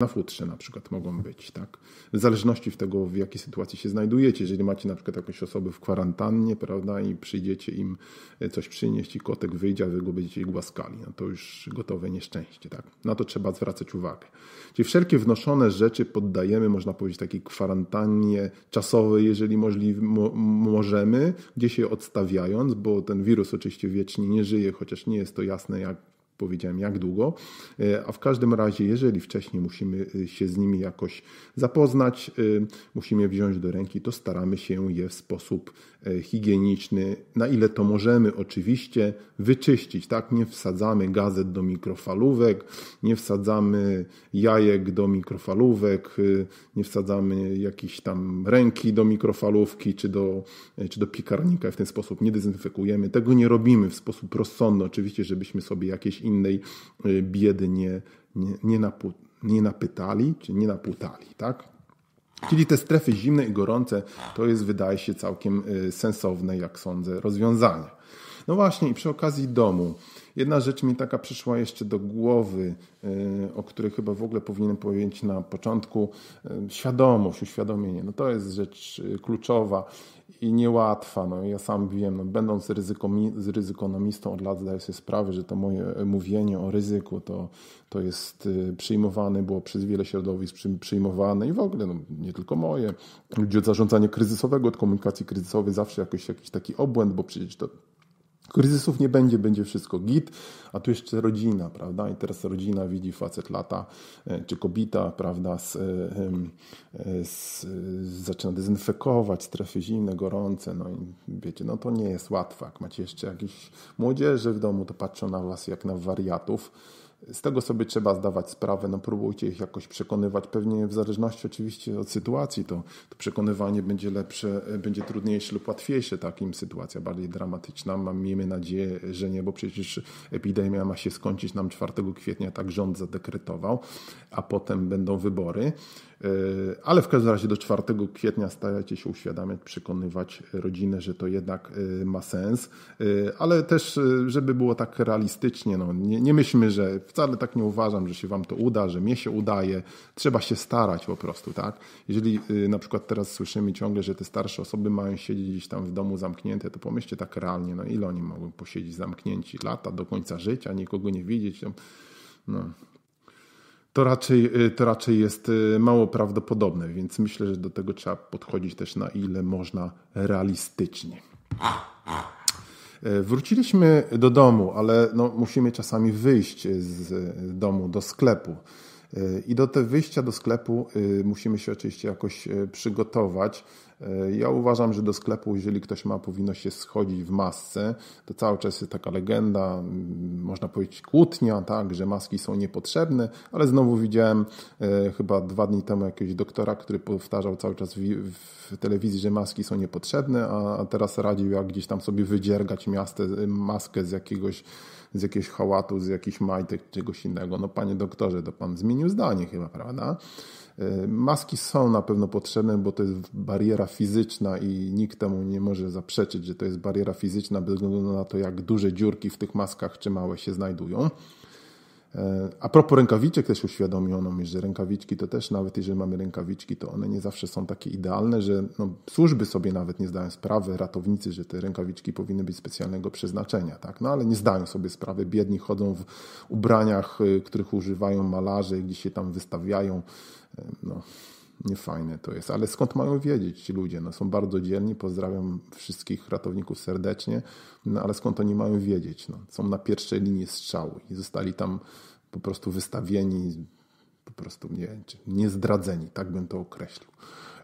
na futrze na przykład mogą być, tak? W zależności od tego, w jakiej sytuacji się znajdujecie. Jeżeli macie na przykład jakieś osoby w kwarantannie, prawda, i przyjdziecie im e, coś przynieść i kotek wyjdzie, a wy go będziecie głaskali, no to już gotowe nieszczęście, tak? Na to trzeba zwracać uwagę. Czyli wszelkie wnoszone rzeczy poddajemy, można powiedzieć, takiej kwarantannie czasowej, jeżeli możliwe, mo możemy, gdzie się odstawiając, bo ten wirus oczywiście wiecznie nie żyje, chociaż nie jest to jasne, jak powiedziałem jak długo, e, a w każdym razie, jeżeli wcześniej musimy e, się z nimi jakoś zapoznać, e, musimy wziąć do ręki, to staramy się je w sposób higieniczny, na ile to możemy oczywiście wyczyścić, tak? Nie wsadzamy gazet do mikrofalówek, nie wsadzamy jajek do mikrofalówek, nie wsadzamy jakiejś tam ręki do mikrofalówki czy do, czy do piekarnika w ten sposób nie dezynfekujemy. Tego nie robimy w sposób rozsądny, oczywiście, żebyśmy sobie jakieś innej y, biedy nie, nie, nie, napu, nie napytali czy nie naputali. Tak? Czyli te strefy zimne i gorące to jest, wydaje się, całkiem y, sensowne, jak sądzę, rozwiązanie. No właśnie, i przy okazji domu, Jedna rzecz mi taka przyszła jeszcze do głowy, e, o której chyba w ogóle powinienem powiedzieć na początku. E, świadomość, uświadomienie. No to jest rzecz e, kluczowa i niełatwa. No, ja sam wiem, no, będąc z ryzykonomistą od lat zdaję sobie sprawę, że to moje mówienie o ryzyku to, to jest przyjmowane, było przez wiele środowisk przyjmowane i w ogóle no, nie tylko moje. Ludzie od zarządzania kryzysowego, od komunikacji kryzysowej zawsze jakoś, jakiś taki obłęd, bo przecież to, Kryzysów nie będzie, będzie wszystko git, a tu jeszcze rodzina, prawda? I teraz rodzina widzi facet lata e, czy kobita, prawda? E, e, z, z, zaczyna dezynfekować strefy zimne, gorące, no i wiecie, no to nie jest łatwe. Jak macie jeszcze jakieś młodzieży w domu, to patrzą na was jak na wariatów z tego sobie trzeba zdawać sprawę, no próbujcie ich jakoś przekonywać. Pewnie w zależności oczywiście od sytuacji, to, to przekonywanie będzie lepsze, e, będzie trudniejsze lub łatwiejsze, takim im sytuacja bardziej dramatyczna. miejmy nadzieję, że nie, bo przecież epidemia ma się skończyć nam 4 kwietnia, tak rząd zadekretował, a potem będą wybory. E, ale w każdym razie do 4 kwietnia starajcie się uświadamiać, przekonywać rodzinę, że to jednak e, ma sens, e, ale też, żeby było tak realistycznie, no, nie, nie myślmy, że wcale tak nie uważam, że się Wam to uda, że mnie się udaje, trzeba się starać po prostu, tak? Jeżeli na przykład teraz słyszymy ciągle, że te starsze osoby mają siedzieć gdzieś tam w domu zamknięte, to pomyślcie tak realnie, no ile oni mogą posiedzieć zamknięci lata do końca życia, nikogo nie widzieć, no, to raczej, y, to raczej jest y, mało prawdopodobne, więc myślę, że do tego trzeba podchodzić też na ile można realistycznie. E, wróciliśmy do domu, ale no, musimy czasami wyjść z domu do sklepu. E, I do te wyjścia do sklepu y, musimy się oczywiście jakoś e, przygotować. E, ja uważam, że do sklepu, jeżeli ktoś ma, powinno się schodzić w masce. To cały czas jest taka legenda, mm, można powiedzieć kłótnia, tak, że maski są niepotrzebne, ale znowu widziałem e, chyba dwa dni temu jakiegoś doktora, który powtarzał cały czas w, w telewizji, że maski są niepotrzebne, a, a teraz radził jak gdzieś tam sobie wydziergać miastę, e, maskę z jakiegoś z jakiegoś hałatu, z jakichś majtek, czegoś innego. No panie doktorze, to pan zmienił zdanie chyba, prawda? E, maski są na pewno potrzebne, bo to jest bariera fizyczna i nikt temu nie może zaprzeczyć, że to jest bariera fizyczna bez względu na to, jak duże dziurki w tych maskach czy małe się znajdują. E, a propos rękawiczek też uświadomiono mi, że rękawiczki to też nawet jeżeli mamy rękawiczki, to one nie zawsze są takie idealne, że no, służby sobie nawet nie zdają sprawy, ratownicy, że te rękawiczki powinny być specjalnego przeznaczenia, tak? No ale nie zdają sobie sprawy, biedni chodzą w ubraniach, y, których używają malarze, gdzie się tam wystawiają, e, no, niefajne to jest. Ale skąd mają wiedzieć ci ludzie? No, są bardzo dzielni, pozdrawiam wszystkich ratowników serdecznie, no, ale skąd oni mają wiedzieć? No, są na pierwszej linii strzału i zostali tam po prostu wystawieni, po prostu nie, niezdradzeni, tak bym to określił.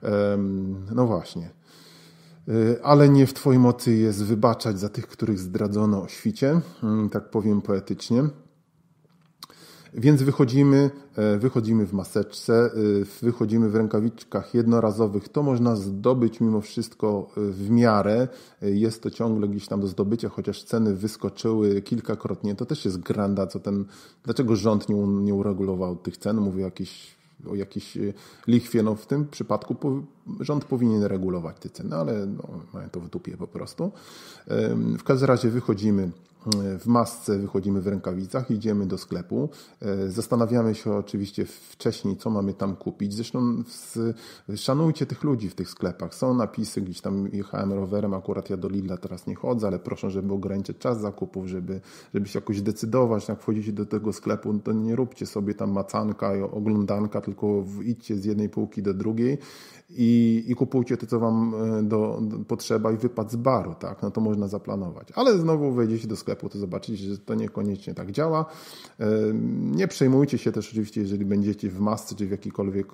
Um, no właśnie. Y, ale nie w Twojej mocy jest wybaczać za tych, których zdradzono o świcie, mm, tak powiem poetycznie. Więc wychodzimy, e, wychodzimy w maseczce, e, wychodzimy w rękawiczkach jednorazowych. To można zdobyć mimo wszystko e, w miarę. Jest to ciągle gdzieś tam do zdobycia, chociaż ceny wyskoczyły kilkakrotnie. To też jest granda, co ten, dlaczego rząd nie, nie uregulował tych cen, mówię jakiś o jakiejś lichwie. No w tym przypadku rząd powinien regulować te ceny, ale no, mają to w dupie po prostu. W każdym razie wychodzimy w masce, wychodzimy w rękawicach, idziemy do sklepu. E, zastanawiamy się oczywiście wcześniej, co mamy tam kupić. Zresztą szanujcie tych ludzi w tych sklepach. Są napisy, gdzieś tam jechałem rowerem, akurat ja do Lidla teraz nie chodzę, ale proszę, żeby ograniczyć czas zakupów, żeby, żeby się jakoś decydować. Jak wchodzicie do tego sklepu, no to nie róbcie sobie tam macanka i oglądanka, tylko idźcie z jednej półki do drugiej i, i kupujcie to, co wam e, do, do, potrzeba i wypad z baru, tak? No to można zaplanować. Ale znowu wejdziecie do sklepu, sklepu, to zobaczycie, że to niekoniecznie tak działa. Nie przejmujcie się też oczywiście, jeżeli będziecie w masce czy w jakikolwiek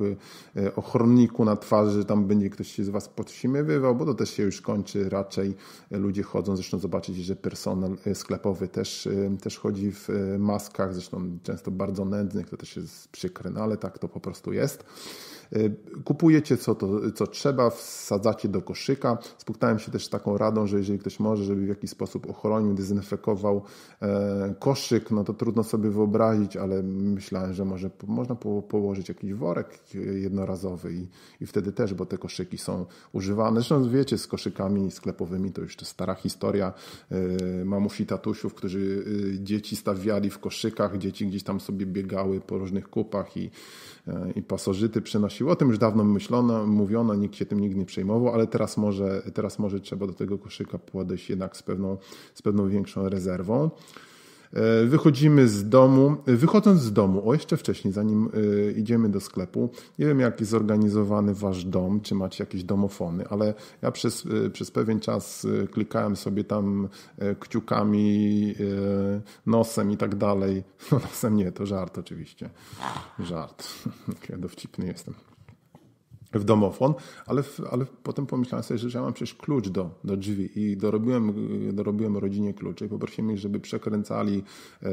e, ochronniku na twarzy, że tam będzie ktoś się z Was podśmiewywał, bo to też się już kończy. Raczej ludzie chodzą, zresztą zobaczycie, że personel e, sklepowy też, e, też chodzi w maskach, zresztą często bardzo nędznych, to też jest przykre, no ale tak to po prostu jest. E, kupujecie co, to, co trzeba, wsadzacie do koszyka. Spotkałem się też z taką radą, że jeżeli ktoś może, żeby w jakiś sposób ochronił, dezynfekował e, koszyk, no to trudno sobie wyobrazić, ale myślałem, że może można położyć jakiś worek jednorazowy i, i wtedy też, bo te koszyki są używane. Zresztą wiecie, z koszykami sklepowymi to już to stara historia e, mamusi, tatusiów, którzy dzieci stawiali w koszykach, dzieci gdzieś tam sobie biegały po różnych kupach i, i pasożyty przynosiły o tym już dawno myślono, mówiono, nikt się tym nigdy nie przejmował, ale teraz może, teraz może trzeba do tego koszyka podejść jednak z pewną, z pewną większą rezerwą. E, wychodzimy z domu. E, wychodząc z domu, o jeszcze wcześniej, zanim e, idziemy do sklepu, nie wiem jak jest zorganizowany wasz dom, czy macie jakieś domofony, ale ja przez, przez pewien czas klikałem sobie tam kciukami, nosem i tak dalej. No, nosem nie, to żart oczywiście. Żart. ja dowcipny jestem w domofon, ale, ale potem pomyślałem sobie, że ja mam przecież klucz do, do drzwi i dorobiłem, y, dorobiłem rodzinie klucze i poprosiłem ich, żeby przekręcali, e,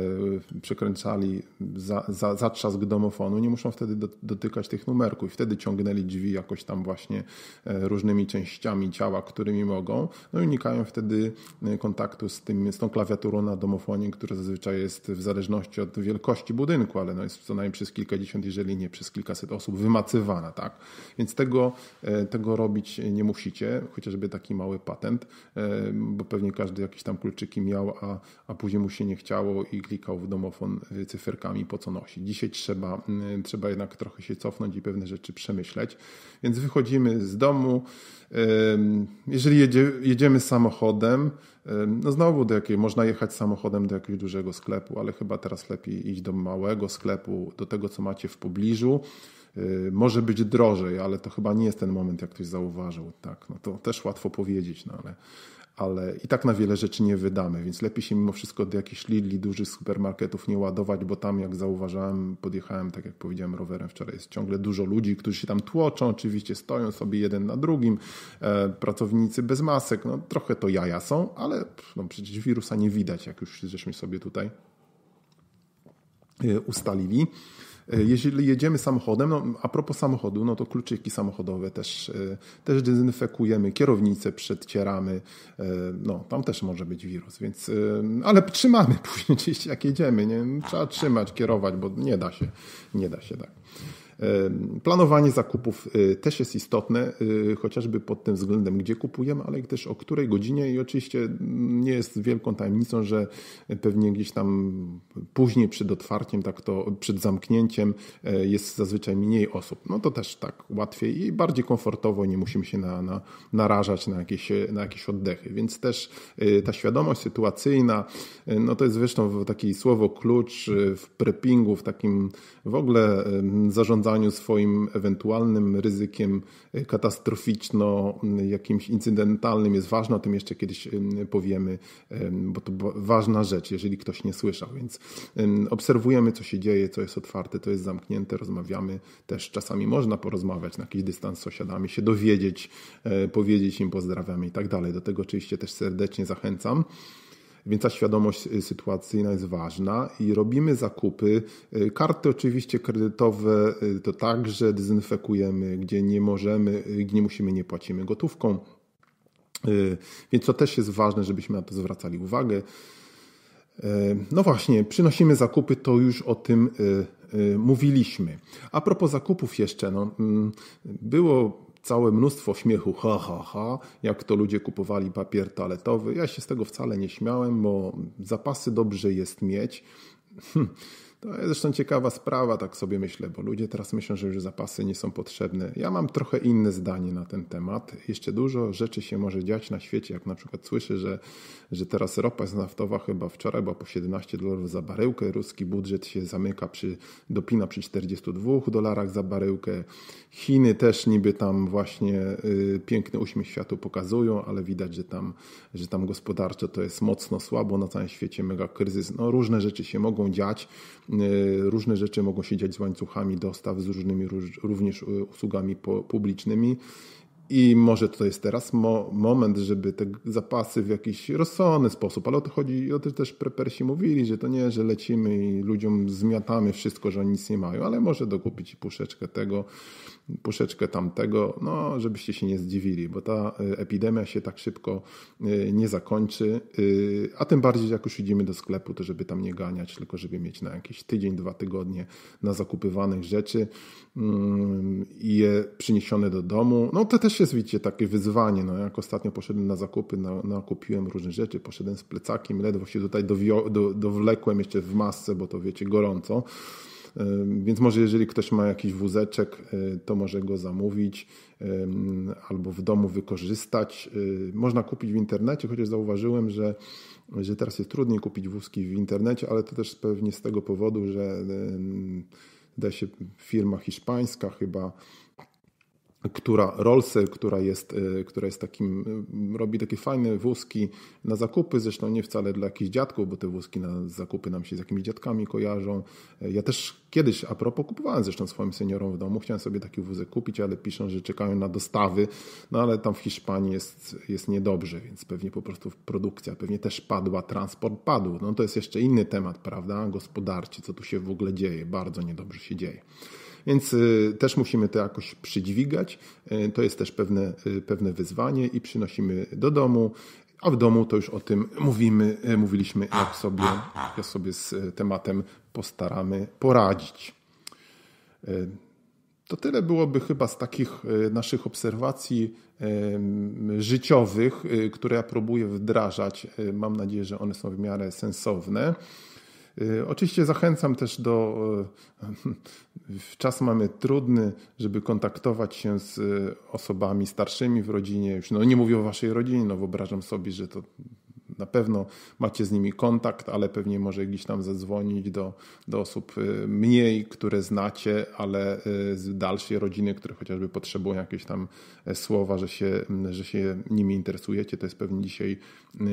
przekręcali za, za, zatrzask domofonu, nie muszą wtedy do, dotykać tych numerków. Wtedy ciągnęli drzwi jakoś tam właśnie e, różnymi częściami ciała, którymi mogą, no i unikają wtedy e, kontaktu z, tym, z tą klawiaturą na domofonie, która zazwyczaj jest w zależności od wielkości budynku, ale no jest co najmniej przez kilkadziesiąt, jeżeli nie przez kilkaset osób wymacywana, tak? Więc więc tego, e, tego robić nie musicie, chociażby taki mały patent, e, bo pewnie każdy jakieś tam kulczyki miał, a, a później mu się nie chciało i klikał w domofon cyferkami po co nosi. Dzisiaj trzeba, mm, trzeba jednak trochę się cofnąć i pewne rzeczy przemyśleć. Więc wychodzimy z domu. Jeżeli jedzie, jedziemy samochodem, no znowu do jakiej, można jechać samochodem do jakiegoś dużego sklepu, ale chyba teraz lepiej iść do małego sklepu, do tego co macie w pobliżu. Yy, może być drożej, ale to chyba nie jest ten moment, jak ktoś zauważył. Tak, no to też łatwo powiedzieć, no ale, ale i tak na wiele rzeczy nie wydamy, więc lepiej się mimo wszystko do jakichś Lidli, dużych supermarketów nie ładować, bo tam jak zauważałem, podjechałem, tak jak powiedziałem, rowerem wczoraj, jest ciągle dużo ludzi, którzy się tam tłoczą, oczywiście stoją sobie jeden na drugim, e, pracownicy bez masek, no trochę to jaja są, ale no, przecież wirusa nie widać, jak już żeśmy sobie tutaj e, ustalili. E, jeżeli jedziemy samochodem, no, a propos samochodu, no to kluczyki samochodowe też, e, też dezynfekujemy, kierownicę przedcieramy, e, no tam też może być wirus, więc, ale trzymamy później gdzieś jak jedziemy, nie? trzeba trzymać, kierować, bo nie da się, nie da się tak. Planowanie zakupów y, też jest istotne, y, chociażby pod tym względem, gdzie kupujemy, ale też o której godzinie i oczywiście nie jest wielką tajemnicą, że pewnie gdzieś tam później przed otwarciem, tak to przed zamknięciem e, jest zazwyczaj mniej osób. No to też tak łatwiej i bardziej komfortowo, nie musimy się na, na, narażać na jakieś, e, na jakieś oddechy, więc też e, ta świadomość sytuacyjna, no to jest zresztą takie słowo klucz w preppingu, w takim w ogóle zarządzaniu zarządzaniu swoim ewentualnym ryzykiem e, katastroficzno, jakimś incydentalnym jest ważne, o tym jeszcze kiedyś powiemy, bo to ważna rzecz, jeżeli ktoś nie słyszał. Więc obserwujemy, co się dzieje, co jest otwarte, co jest zamknięte, rozmawiamy też. Czasami można porozmawiać na jakiś dystans z sąsiadami, się dowiedzieć, e, powiedzieć im pozdrawiamy i tak dalej. Do tego oczywiście też serdecznie zachęcam. Więc ta świadomość y, sytuacyjna jest ważna i robimy zakupy. Y, karty oczywiście kredytowe y, to także dezynfekujemy, gdzie nie możemy, gdzie nie musimy, nie płacimy gotówką. Więc to też jest ważne, żebyśmy na to zwracali uwagę. No właśnie, przynosimy zakupy, to już o tym mówiliśmy. A propos zakupów jeszcze, no, mm, było całe mnóstwo śmiechu, ha, ha, ha, jak to ludzie kupowali papier toaletowy. Ja się z tego wcale nie śmiałem, bo zapasy dobrze jest mieć. Hm. To jest zresztą ciekawa sprawa, tak sobie myślę, bo ludzie teraz myślą, że już zapasy nie są potrzebne. Ja mam trochę inne zdanie na ten temat. Jeszcze dużo rzeczy się może dziać na świecie, jak na przykład słyszę, że, że teraz ropa jest naftowa chyba wczoraj była po 17 dolarów za baryłkę, ruski budżet się zamyka, przy, dopina przy 42 dolarach za baryłkę. Chiny też niby tam właśnie y, piękny uśmiech światu pokazują, ale widać, że tam, że tam gospodarczo to jest mocno słabo, na całym świecie mega kryzys. No różne rzeczy się mogą dziać. Y, różne rzeczy mogą się dziać z łańcuchami dostaw, z różnymi również y, usługami publicznymi. I może to jest teraz mo moment, żeby te zapasy w jakiś rozsądny sposób, ale o to chodzi, o to też prepersi mówili, że to nie, że lecimy i ludziom zmiatamy wszystko, że oni nic nie mają, ale może dokupić puszeczkę tego, puszeczkę tamtego, no żebyście się nie zdziwili, bo ta e, epidemia się tak szybko e, nie zakończy, e, a tym bardziej jak już idziemy do sklepu, to żeby tam nie ganiać, tylko żeby mieć na jakiś tydzień, dwa tygodnie na zakupywanych rzeczy mm, i je przyniesione do domu. No to też jest, widzicie, takie wyzwanie. No, jak ostatnio poszedłem na zakupy, na, nakupiłem różne rzeczy, poszedłem z plecakiem, ledwo się tutaj dowio, do, dowlekłem jeszcze w masce, bo to wiecie, gorąco. Więc może jeżeli ktoś ma jakiś wózeczek, y, to może go zamówić albo w domu wykorzystać. Y, można kupić w internecie, chociaż zauważyłem, że, że teraz jest trudniej kupić wózki w internecie, ale to też pewnie z tego powodu, że da się firma hiszpańska chyba która Rollsy, która jest, y, która jest takim, y, robi takie fajne wózki na zakupy, zresztą nie wcale dla jakichś dziadków, bo te wózki na zakupy nam się z jakimiś dziadkami kojarzą. Y, ja też kiedyś, a propos, kupowałem zresztą swoim seniorom w domu, chciałem sobie taki wózek kupić, ale piszą, że czekają na dostawy, no ale tam w Hiszpanii jest, jest niedobrze, więc pewnie po prostu produkcja pewnie też padła, transport padł. No to jest jeszcze inny temat, prawda, gospodarczy, co tu się w ogóle dzieje, bardzo niedobrze się dzieje. Więc y, też musimy to jakoś przydźwigać. Y, to jest też pewne, y, pewne wyzwanie i przynosimy do domu. A w domu to już o tym mówimy, mówiliśmy, jak sobie, jak sobie z tematem postaramy poradzić. To tyle byłoby chyba z takich naszych obserwacji życiowych, które ja próbuję wdrażać. Mam nadzieję, że one są w miarę sensowne. Y, oczywiście zachęcam też do. Y, czas mamy trudny, żeby kontaktować się z y, osobami starszymi w rodzinie. Już no, nie mówię o waszej rodzinie, no wyobrażam sobie, że to na pewno macie z nimi kontakt, ale pewnie może gdzieś tam zadzwonić do, do osób y, mniej, które znacie, ale y, z dalszej rodziny, które chociażby potrzebują jakieś tam e, słowa, że się, że się nimi interesujecie. To jest pewnie dzisiaj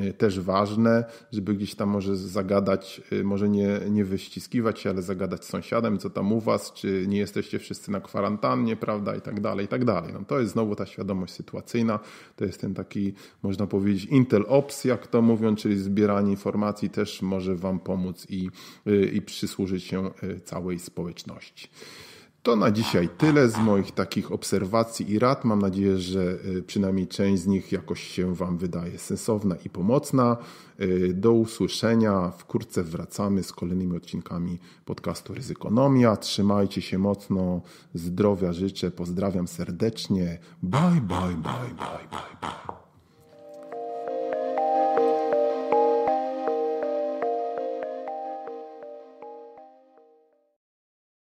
y, też ważne, żeby gdzieś tam może zagadać, może nie, nie wyściskiwać się, ale zagadać z sąsiadem, co tam u was, czy nie jesteście wszyscy na kwarantannie, prawda, i tak dalej, i tak dalej. No to jest znowu ta świadomość sytuacyjna, to jest ten taki, można powiedzieć, intel ops, jak to mówi mówiąc, czyli zbieranie informacji też może Wam pomóc i, i przysłużyć się e, całej społeczności. To na dzisiaj tyle z moich takich obserwacji i rad. Mam nadzieję, że e, przynajmniej część z nich jakoś się Wam wydaje sensowna i pomocna. E, do usłyszenia. Wkrótce wracamy z kolejnymi odcinkami podcastu Ryzykonomia. Trzymajcie się mocno. Zdrowia życzę. Pozdrawiam serdecznie. Bye, bye, bye, bye, bye. bye.